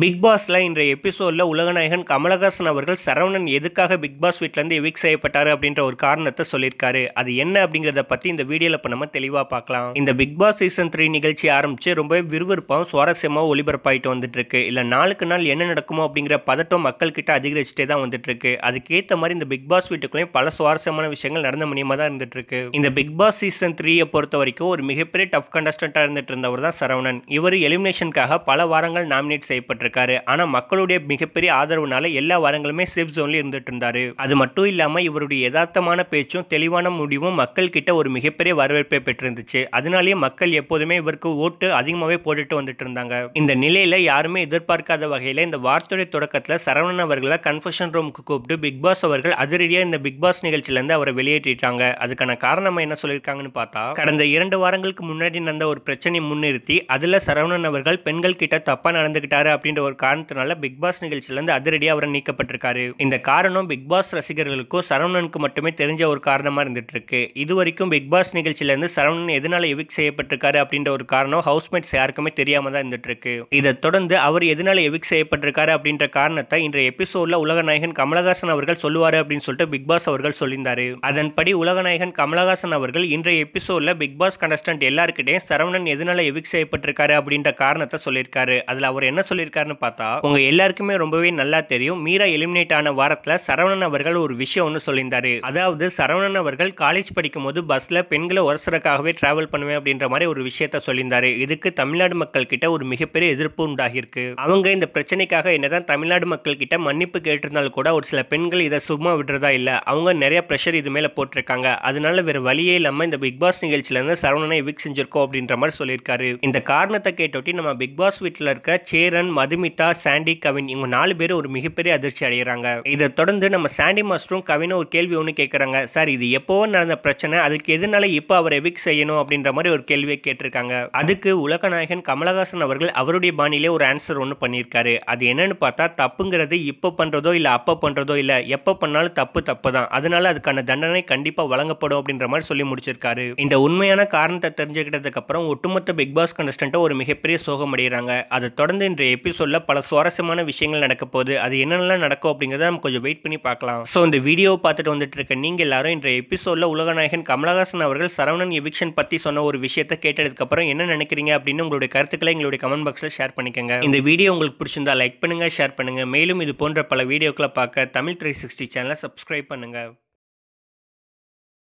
big பாஸில் இன்றைய எபிசோடில் உலகநாயகன் கமலஹாசன் அவர்கள் சரவணன் எதுக்காக பிக் பாஸ் வீட்டிலேருந்து எவிக் செய்யப்பட்டார் அப்படின்ற ஒரு காரணத்தை சொல்லியிருக்காரு அது என்ன அப்படிங்கிறத பற்றி இந்த வீடியோவில் இப்போ நம்ம தெளிவாக பார்க்கலாம் இந்த பிக் பாஸ் சீசன் த்ரீ நிகழ்ச்சி ஆரம்பித்து ரொம்பவே விறுவிறுப்பாகவும் சுவாரஸ்யமாக ஒளிபரப்பாயிட்டு வந்துட்டுருக்கு இல்லை நாளுக்கு நாள் என்ன நடக்குமோ அப்படிங்கிற பதட்டம் மக்கள்கிட்ட அதிகரிச்சுட்டே தான் வந்துட்டுருக்கு அதுக்கேற்ற மாதிரி இந்த பிக் பாஸ் வீட்டுக்குள்ளேயும் பல சுவாரஸ்யமான விஷயங்கள் நடந்த முடியுமா தான் இருந்துட்டுருக்கு இந்த பிக் பாஸ் சீசன் த்ரீயை பொறுத்த வரைக்கும் ஒரு மிகப்பெரிய டஃப் கண்டஸ்டண்ட்டாக இருந்துட்டு இருந்தவர் தான் சரவணன் இவர் எலிமினேஷனுக்காக பல வாரங்கள் நாமினேட் செய்யப்பட்டு செய்யப்பட்டிருக்காரு ஆனால் மக்களுடைய மிகப்பெரிய ஆதரவுனால எல்லா வாரங்களுமே சேஃப் ஜோன்ல இருந்துட்டு இருந்தாரு அது மட்டும் இல்லாமல் இவருடைய யதார்த்தமான பேச்சும் தெளிவான முடிவும் மக்கள் கிட்ட ஒரு மிகப்பெரிய வரவேற்பை பெற்றிருந்துச்சு அதனாலேயே மக்கள் எப்போதுமே இவருக்கு ஓட்டு அதிகமாகவே போட்டுட்டு வந்துட்டு இருந்தாங்க இந்த நிலையில யாருமே எதிர்பார்க்காத வகையில் இந்த வார்த்தையுடைய தொடக்கத்தில் சரவணன் அவர்களை கன்ஃபஷன் ரூமுக்கு கூப்பிட்டு பிக் பாஸ் அவர்கள் அதிரடியாக இந்த பிக் பாஸ் நிகழ்ச்சியிலேருந்து அவரை வெளியேற்றிட்டாங்க அதுக்கான காரணம் என்ன சொல்லியிருக்காங்கன்னு பார்த்தா கடந்த இரண்டு வாரங்களுக்கு முன்னாடி நடந்த ஒரு பிரச்சனையை முன்னிறுத்தி அதில் சரவணன் அவர்கள் பெண்கள் கிட்ட தப்பாக நடந்துக்கிட்டாரு அப்படின்னு அப்படின்ற ஒரு காரணத்தினால பிக் பாஸ் நிகழ்ச்சியிலேருந்து அதிரடியாக அவரை நீக்கப்பட்டிருக்காரு இந்த காரணம் பிக் பாஸ் ரசிகர்களுக்கும் சரவணனுக்கு மட்டுமே தெரிஞ்ச ஒரு காரணமாக இருந்துட்டு இருக்கு இது வரைக்கும் பிக் பாஸ் இருந்து சரவணன் எதனால எவிக் செய்யப்பட்டிருக்காரு அப்படின்ற ஒரு காரணம் ஹவுஸ்மேட்ஸ் யாருக்குமே தெரியாம தான் இருந்துட்டு இருக்கு இதை தொடர்ந்து அவர் எதனால எவிக் செய்யப்பட்டிருக்காரு அப்படின்ற காரணத்தை இன்றைய எபிசோட்ல உலகநாயகன் கமலஹாசன் அவர்கள் சொல்லுவார் அப்படின்னு சொல்லிட்டு பிக் பாஸ் அவர்கள் சொல்லியிருந்தாரு அதன்படி உலகநாயகன் கமலஹாசன் அவர்கள் இன்றைய எபிசோட்ல பிக் பாஸ் கண்டஸ்டன்ட் எல்லாருக்கிட்டையும் சரவணன் எதனால எவிக் செய்யப்பட்டிருக்காரு அப்படின்ற காரணத்தை சொல்லியிருக்காரு அதில் அவர் என்ன சொல்லியிருக்காரு சொல்லியிருக்காருன்னு பார்த்தா உங்க எல்லாருக்குமே ரொம்பவே நல்லா தெரியும் மீரா எலிமினேட் ஆன வாரத்தில் சரவணன் அவர்கள் ஒரு விஷயம் ஒன்று சொல்லியிருந்தாரு அதாவது சரவணன் அவர்கள் காலேஜ் படிக்கும் போது பஸ்ஸில் பெண்களை ஒரசரக்காகவே டிராவல் பண்ணுவேன் அப்படின்ற மாதிரி ஒரு விஷயத்த சொல்லியிருந்தாரு இதுக்கு தமிழ்நாடு மக்கள் கிட்ட ஒரு மிகப்பெரிய எதிர்ப்பு உண்டாகியிருக்கு அவங்க இந்த பிரச்சனைக்காக என்னதான் தமிழ்நாடு மக்கள் கிட்ட மன்னிப்பு கேட்டிருந்தாலும் கூட ஒரு சில பெண்கள் இதை சும்மா விடுறதா இல்ல அவங்க நிறைய பிரஷர் இது மேல போட்டிருக்காங்க அதனால வேற வழியே இல்லாம இந்த பிக் பாஸ் நிகழ்ச்சியில இருந்து சரவணனை விக் செஞ்சிருக்கோம் அப்படின்ற மாதிரி சொல்லியிருக்காரு இந்த காரணத்தை கேட்டோட்டி நம்ம பிக் பாஸ் வீட்டில் இருக்க சேரன் மதுமிதா சாண்டி கவின் இவங்க நாலு பேரும் ஒரு மிகப்பெரிய அதிர்ச்சி அடைகிறாங்க இதை தொடர்ந்து நம்ம சாண்டி மாஸ்டரும் கவினும் ஒரு கேள்வி ஒன்று கேட்குறாங்க சார் இது எப்போவும் நடந்த பிரச்சனை அதுக்கு எதனால இப்போ அவர் எவிக் செய்யணும் அப்படின்ற மாதிரி ஒரு கேள்வியை கேட்டிருக்காங்க அதுக்கு உலகநாயகன் கமலஹாசன் அவர்கள் அவருடைய பாணியிலே ஒரு ஆன்சர் ஒன்று பண்ணியிருக்காரு அது என்னன்னு பார்த்தா தப்புங்கிறது இப்போ பண்ணுறதோ இல்லை அப்போ பண்ணுறதோ இல்லை எப்போ பண்ணாலும் தப்பு தப்பு தான் அதனால அதுக்கான தண்டனை கண்டிப்பாக வழங்கப்படும் அப்படின்ற மாதிரி சொல்லி முடிச்சிருக்காரு இந்த உண்மையான காரணத்தை தெரிஞ்சுக்கிட்டதுக்கு அப்புறம் ஒட்டுமொத்த பிக் பாஸ் கண்டஸ்டண்ட்டை ஒரு மிகப்பெரிய சோகம் அடைகிறாங்க அதை தொடர்ந்து இன்றைய எபிசோட் எபிசோட்ல பல சுவாரஸ்யமான விஷயங்கள் நடக்க போகுது அது என்னென்னலாம் நடக்கும் அப்படிங்கிறத நம்ம கொஞ்சம் வெயிட் பண்ணி பார்க்கலாம் ஸோ இந்த வீடியோ பார்த்துட்டு வந்துட்டு இருக்க நீங்கள் எல்லாரும் இன்றைய எபிசோட்ல உலகநாயகன் கமலஹாசன் அவர்கள் சரவணன் எவிக்ஷன் பற்றி சொன்ன ஒரு விஷயத்தை கேட்டதுக்கப்புறம் என்ன நினைக்கிறீங்க அப்படின்னு உங்களுடைய கருத்துக்களை எங்களுடைய கமெண்ட் பாக்ஸில் ஷேர் பண்ணிக்கங்க இந்த வீடியோ உங்களுக்கு பிடிச்சிருந்தா லைக் பண்ணுங்கள் ஷேர் பண்ணுங்கள் மேலும் இது போன்ற பல வீடியோக்களை பார்க்க தமிழ் த்ரீ சிக்ஸ்டி சேனலை சப்ஸ்கிரைப் பண்ணுங்கள்